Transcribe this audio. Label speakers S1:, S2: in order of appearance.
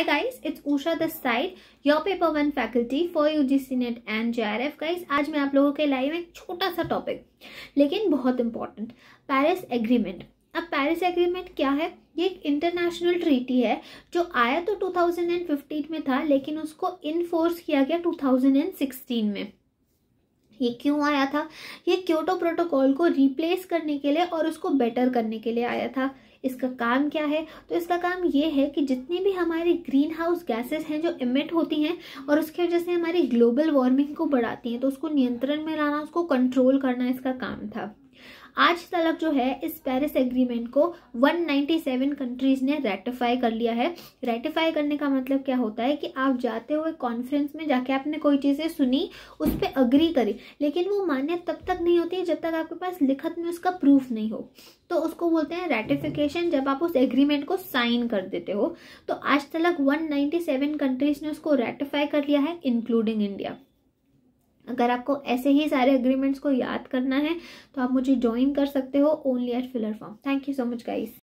S1: Hi guys, it's Usha this side, your paper one faculty for UGC NET and JRF guys. आज मैं आप लोगों के live एक छोटा सा टॉपिक लेकिन बहुत इम्पोर्टेंट पेरिस एग्रीमेंट अब पेरिस एग्रीमेंट क्या है ये एक इंटरनेशनल ट्रीटी है जो आया तो 2015 में था लेकिन उसको इनफोर्स किया गया 2016 में ये क्यों आया था ये क्योटो प्रोटोकॉल को रिप्लेस करने के लिए और उसको बेटर करने के लिए आया था इसका काम क्या है तो इसका काम ये है कि जितनी भी हमारी ग्रीन हाउस गैसेस हैं जो इमिट होती हैं और उसकी वजह से हमारी ग्लोबल वार्मिंग को बढ़ाती हैं तो उसको नियंत्रण में लाना उसको कंट्रोल करना इसका काम था आज तक जो है इस पेरिस एग्रीमेंट को 197 कंट्रीज ने रेटिफाई कर लिया है रेटिफाई करने का मतलब क्या होता है कि आप जाते हुए कॉन्फ्रेंस में जाके आपने कोई चीज़ें सुनी उस पर अग्री करी लेकिन वो मान्य तब तक नहीं होती है जब तक आपके पास लिखत में उसका प्रूफ नहीं हो तो उसको बोलते हैं रेटिफिकेशन जब आप उस एग्रीमेंट को साइन कर देते हो तो आज तलक वन कंट्रीज ने उसको रेटिफाई कर लिया है इंक्लूडिंग इंडिया अगर आपको ऐसे ही सारे अग्रीमेंट्स को याद करना है तो आप मुझे ज्वाइन कर सकते हो only at filler form thank you so much guys